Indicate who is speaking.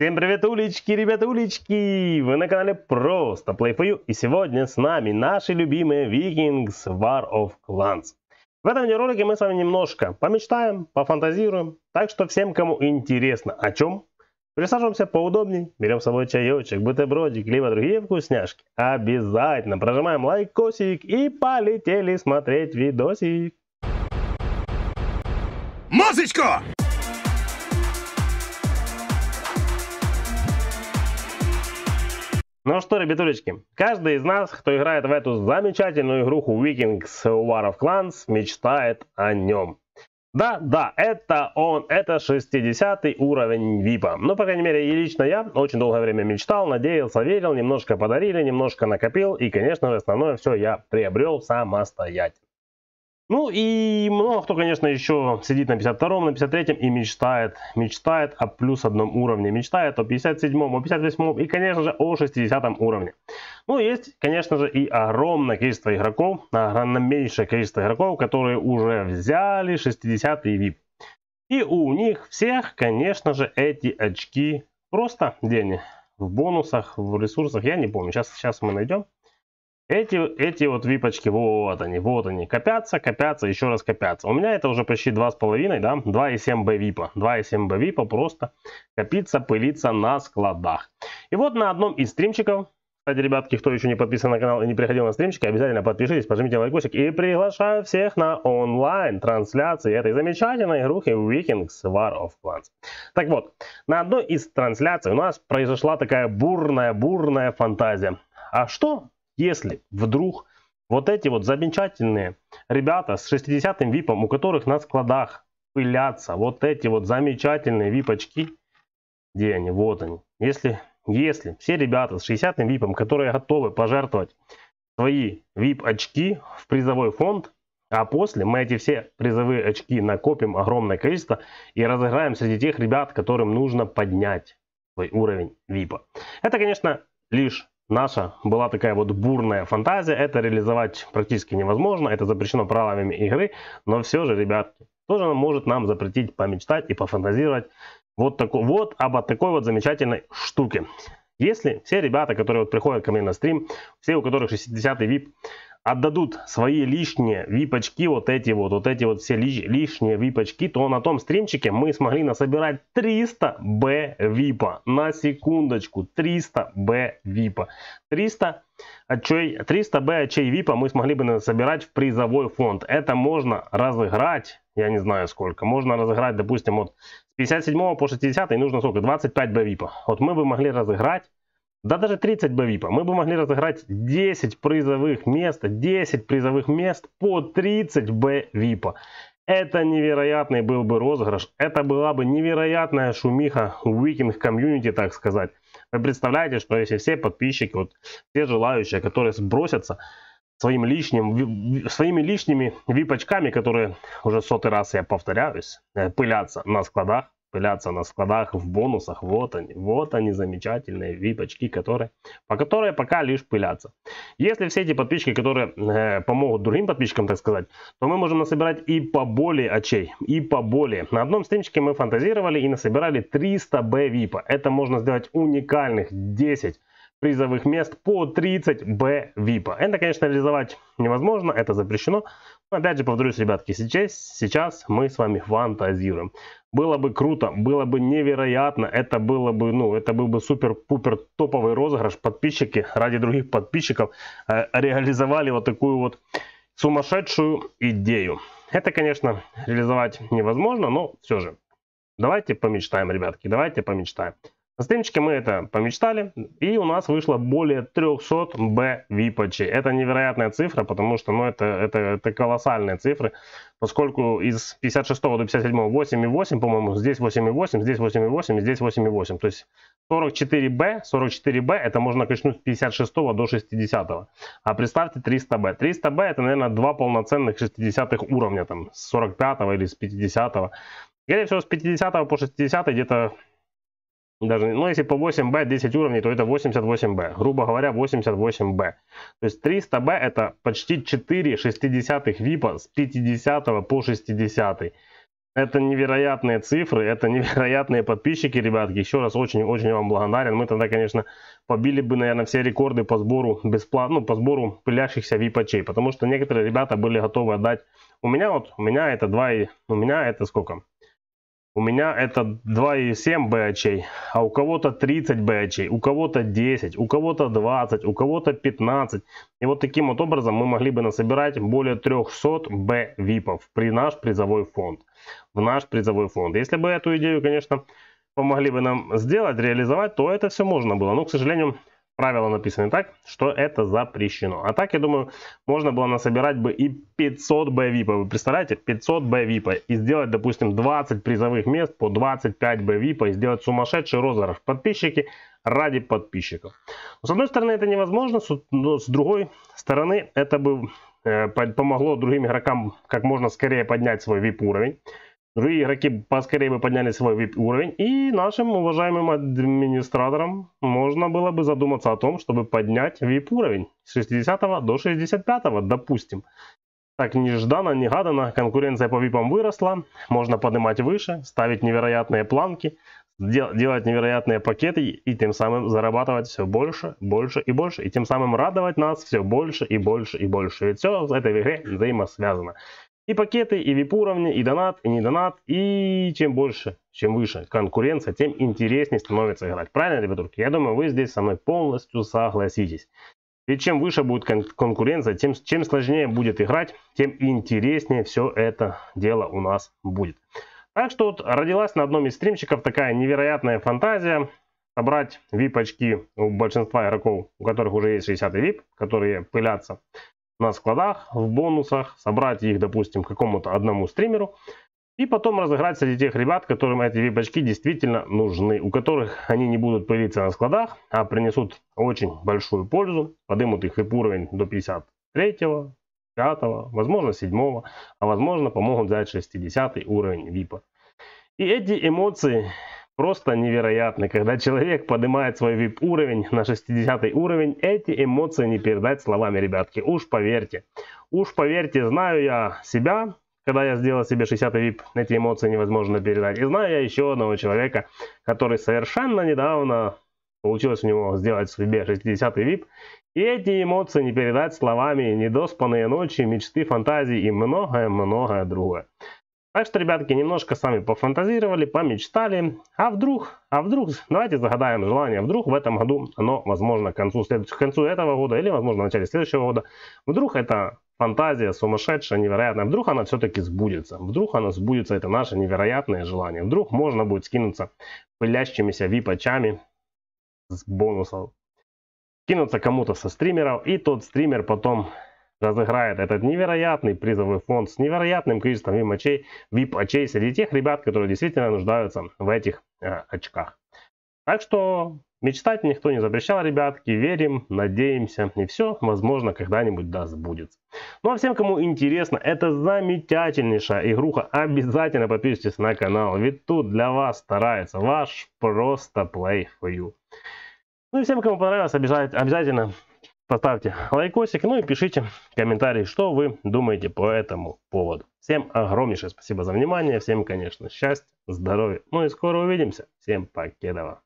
Speaker 1: Всем привет, улички, ребята, улички! Вы на канале Просто Play for You, и сегодня с нами наши любимые Vikings War of Clans. В этом видеоролике мы с вами немножко помечтаем, пофантазируем, так что всем, кому интересно о чем, присаживаемся поудобнее, берем с собой чаечек, бутербродик, либо другие вкусняшки. Обязательно прожимаем лайкосик и полетели смотреть видосик. Музычку! Ну что, ребятулечки, каждый из нас, кто играет в эту замечательную игруху Vikings War of Clans, мечтает о нем. Да, да, это он, это 60 уровень випа. Ну, по крайней мере, и лично я очень долгое время мечтал, надеялся, верил, немножко подарили, немножко накопил, и, конечно же, основное все я приобрел самостоятельно. Ну и много кто, конечно, еще сидит на 52-м, на 53-м и мечтает. Мечтает о плюс одном уровне. Мечтает о 57-м, о 58-м и, конечно же, о 60-м уровне. Ну, есть, конечно же, и огромное количество игроков, огромнейшее количество игроков, которые уже взяли 60-й VIP. И у них всех, конечно же, эти очки просто денег в бонусах, в ресурсах, я не помню. Сейчас, сейчас мы найдем. Эти, эти вот випочки, вот они, вот они, копятся, копятся, еще раз копятся. У меня это уже почти 2,5, да, 2,7B випа. 2,7B випа просто копится, пылится на складах. И вот на одном из стримчиков, кстати, ребятки, кто еще не подписан на канал и не приходил на стримчики, обязательно подпишитесь, пожмите лайкосик и приглашаю всех на онлайн-трансляции этой замечательной игрухи Vikings War of Clans. Так вот, на одной из трансляций у нас произошла такая бурная-бурная фантазия. А что, если вдруг вот эти вот замечательные ребята с 60-м випом, у которых на складах пылятся вот эти вот замечательные випочки, где они, вот они. Если, если все ребята с 60-м випом, которые готовы пожертвовать свои вип-очки в призовой фонд, а после мы эти все призовые очки накопим огромное количество и разыграем среди тех ребят, которым нужно поднять свой уровень випа. Это, конечно, лишь наша была такая вот бурная фантазия. Это реализовать практически невозможно, это запрещено правилами игры. Но все же, ребят, тоже может нам запретить помечтать и пофантазировать вот, такой, вот об такой вот замечательной штуке. Если все ребята, которые вот приходят ко мне на стрим, все, у которых 60 VIP, отдадут свои лишние випочки, вот эти вот, вот эти вот все лишние випочки, то на том стримчике мы смогли насобирать 300 Б випа. На секундочку, 300 Б випа. 300 очей, 300 Б очей випа мы смогли бы насобирать в призовой фонд. Это можно разыграть, я не знаю сколько, можно разыграть, допустим, вот с 57 по 60 и нужно сколько, 25 Б випа. Вот мы бы могли разыграть да даже 30 БВИПа. мы бы могли разыграть 10 призовых мест, 10 призовых мест по 30 БВИПа. Это невероятный был бы розыгрыш, это была бы невероятная шумиха викинг комьюнити, так сказать. Вы представляете, что если все подписчики, вот все желающие, которые сбросятся, своим лишним, своими лишними випочками, которые уже сотый раз я повторяюсь, пылятся на складах распыляться на складах в бонусах. Вот они, вот они замечательные випочки, которые, по которые пока лишь пылятся. Если все эти подписчики, которые э, помогут другим подписчикам, так сказать, то мы можем насобирать и поболее очей, и поболее. На одном стримчике мы фантазировали и насобирали 300 б випа. Это можно сделать уникальных 10 призовых мест по 30 Б ВИПа. Это, конечно, реализовать невозможно, это запрещено. Но опять же, повторюсь, ребятки, сейчас, сейчас мы с вами фантазируем. Было бы круто, было бы невероятно, это было бы, ну, это был бы супер-пупер топовый розыгрыш. Подписчики ради других подписчиков э, реализовали вот такую вот сумасшедшую идею. Это, конечно, реализовать невозможно, но все же. Давайте помечтаем, ребятки, давайте помечтаем. На стримчике мы это помечтали, и у нас вышло более 300 Б випачи. Это невероятная цифра, потому что ну, это, это, это колоссальные цифры, поскольку из 56 до 57 8,8, по-моему, здесь 8,8, здесь 8,8, здесь 8,8. То есть 44 B, 44 Б, это можно качнуть с 56 до 60. -го. А представьте 300 Б, 300 Б, это, наверное, два полноценных 60 уровня, там, с 45 или с 50. -го. Скорее всего, с 50 по 60 где-то даже, ну, если по 8b 10 уровней, то это 88b. Грубо говоря, 88b. То есть 300b это почти 4 60 випа с 50 по 60. й Это невероятные цифры, это невероятные подписчики, ребятки. Еще раз очень-очень вам благодарен. Мы тогда, конечно, побили бы, наверное, все рекорды по сбору бесплатно, ну, по сбору пылящихся випачей. Потому что некоторые ребята были готовы отдать. У меня вот, у меня это 2, у меня это сколько? У меня это 2,7 BH, а у кого-то 30 BH, у кого-то 10, у кого-то 20, у кого-то 15. И вот таким вот образом мы могли бы насобирать более 300 B випов при наш призовой фонд. В наш призовой фонд. Если бы эту идею, конечно, помогли бы нам сделать, реализовать, то это все можно было. Но, к сожалению, правила написаны так, что это запрещено. А так, я думаю, можно было насобирать бы и 500 б Вы представляете? 500 б И сделать, допустим, 20 призовых мест по 25 б И сделать сумасшедший розыгрыш. Подписчики ради подписчиков. Но, с одной стороны, это невозможно. Но с другой стороны, это бы э, помогло другим игрокам как можно скорее поднять свой VIP уровень. Другие игроки поскорее бы подняли свой VIP уровень, и нашим уважаемым администраторам можно было бы задуматься о том, чтобы поднять VIP уровень с 60 до 65, допустим. Так нежданно, негаданно конкуренция по випам выросла, можно поднимать выше, ставить невероятные планки, делать невероятные пакеты и тем самым зарабатывать все больше, больше и больше, и тем самым радовать нас все больше и больше и больше. Ведь все в этой игре взаимосвязано. И пакеты, и VIP уровни и донат, и не донат. И чем больше, чем выше конкуренция, тем интереснее становится играть. Правильно, ребятушки? Я думаю, вы здесь со мной полностью согласитесь. Ведь чем выше будет кон конкуренция, тем чем сложнее будет играть, тем интереснее все это дело у нас будет. Так что вот родилась на одном из стримчиков такая невероятная фантазия собрать VIP-очки у большинства игроков, у которых уже есть 60 VIP, которые пылятся, на складах, в бонусах, собрать их, допустим, какому-то одному стримеру, и потом разыграть среди тех ребят, которым эти випочки действительно нужны, у которых они не будут появиться на складах, а принесут очень большую пользу, подымут их вип уровень до 53, го 5, го возможно 7, го а возможно помогут взять 60 й уровень випа. И эти эмоции Просто невероятный, когда человек поднимает свой VIP уровень на 60 уровень, эти эмоции не передать словами, ребятки, уж поверьте. Уж поверьте, знаю я себя, когда я сделал себе 60 VIP, эти эмоции невозможно передать. И знаю я еще одного человека, который совершенно недавно получилось у него сделать себе 60 VIP, и эти эмоции не передать словами недоспанные ночи, мечты, фантазии и многое-многое другое. Так что, ребятки, немножко сами пофантазировали, помечтали. А вдруг, а вдруг, давайте загадаем желание, вдруг в этом году, но, возможно, к концу, к концу этого года или, возможно, в начале следующего года, вдруг эта фантазия сумасшедшая, невероятная, вдруг она все-таки сбудется. Вдруг она сбудется, это наше невероятное желание. Вдруг можно будет скинуться пылящимися вип-очами с бонусов. Кинуться кому-то со стримеров, и тот стример потом разыграет этот невероятный призовый фонд с невероятным количеством VIP-очей VIP -очей среди тех ребят, которые действительно нуждаются в этих э, очках. Так что мечтать никто не запрещал, ребятки. Верим, надеемся. И все, возможно, когда-нибудь да сбудется. Ну а всем, кому интересно, это замечательнейшая игруха. Обязательно подпишитесь на канал. Ведь тут для вас старается ваш просто play for you. Ну и всем, кому понравилось, обязательно Поставьте лайкосик, ну и пишите комментарии, что вы думаете по этому поводу. Всем огромнейшее спасибо за внимание, всем, конечно, счастья, здоровья. Ну и скоро увидимся. Всем покедова.